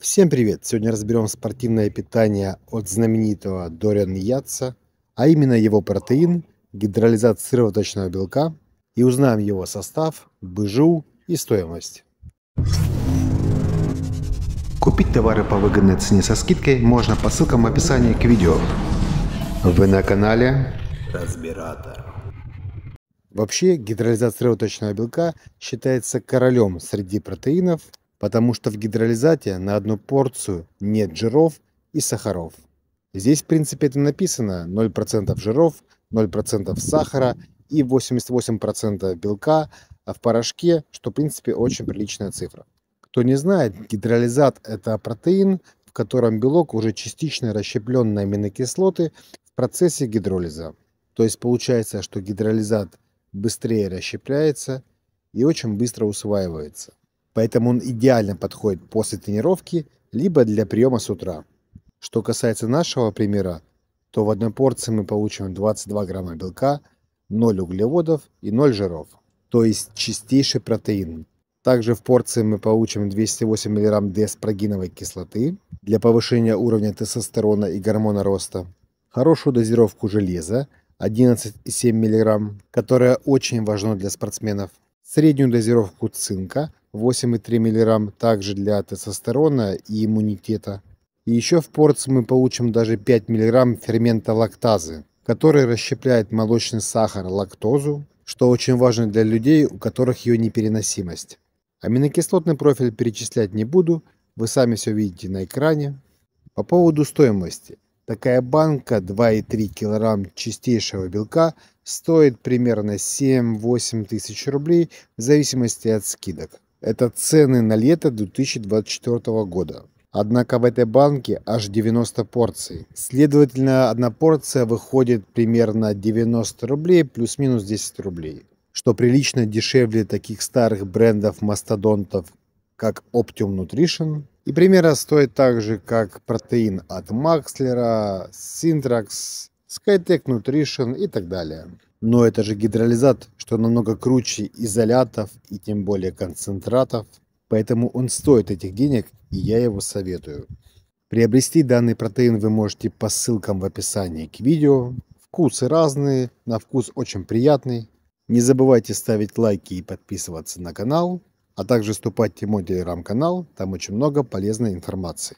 Всем привет! Сегодня разберем спортивное питание от знаменитого Дориан Ятса, а именно его протеин, гидролизат сывороточного белка и узнаем его состав, быжу и стоимость. Купить товары по выгодной цене со скидкой можно по ссылкам в описании к видео. Вы на канале Разбиратор. Вообще гидролизат сывороточного белка считается королем среди протеинов – потому что в гидролизате на одну порцию нет жиров и сахаров. Здесь в принципе это написано 0% жиров, 0% сахара и 88% белка а в порошке, что в принципе очень приличная цифра. Кто не знает, гидролизат – это протеин, в котором белок уже частично расщеплен на аминокислоты в процессе гидролиза. То есть получается, что гидролизат быстрее расщепляется и очень быстро усваивается. Поэтому он идеально подходит после тренировки, либо для приема с утра. Что касается нашего примера, то в одной порции мы получим 22 грамма белка, 0 углеводов и 0 жиров, то есть чистейший протеин. Также в порции мы получим 208 мг деспрогиновой кислоты для повышения уровня тестостерона и гормона роста, хорошую дозировку железа 11,7 мг, которое очень важно для спортсменов, среднюю дозировку цинка 8,3 мг также для тестостерона и иммунитета. И еще в порции мы получим даже 5 мг фермента лактазы, который расщепляет молочный сахар лактозу, что очень важно для людей, у которых ее непереносимость. Аминокислотный профиль перечислять не буду, вы сами все видите на экране. По поводу стоимости. Такая банка 2,3 кг чистейшего белка стоит примерно 7-8 тысяч рублей в зависимости от скидок. Это цены на лето 2024 года. Однако в этой банке аж 90 порций. Следовательно, одна порция выходит примерно 90 рублей плюс-минус 10 рублей, что прилично дешевле таких старых брендов мастодонтов, как Optium Nutrition. И примерно стоит так же, как протеин от Макслера, Syntrax, Skytech Nutrition и так далее. Но это же гидролизат, что намного круче изолятов и тем более концентратов. Поэтому он стоит этих денег, и я его советую. Приобрести данный протеин вы можете по ссылкам в описании к видео. Вкусы разные, на вкус очень приятный. Не забывайте ставить лайки и подписываться на канал. А также вступайте в мой телеграм-канал, там очень много полезной информации.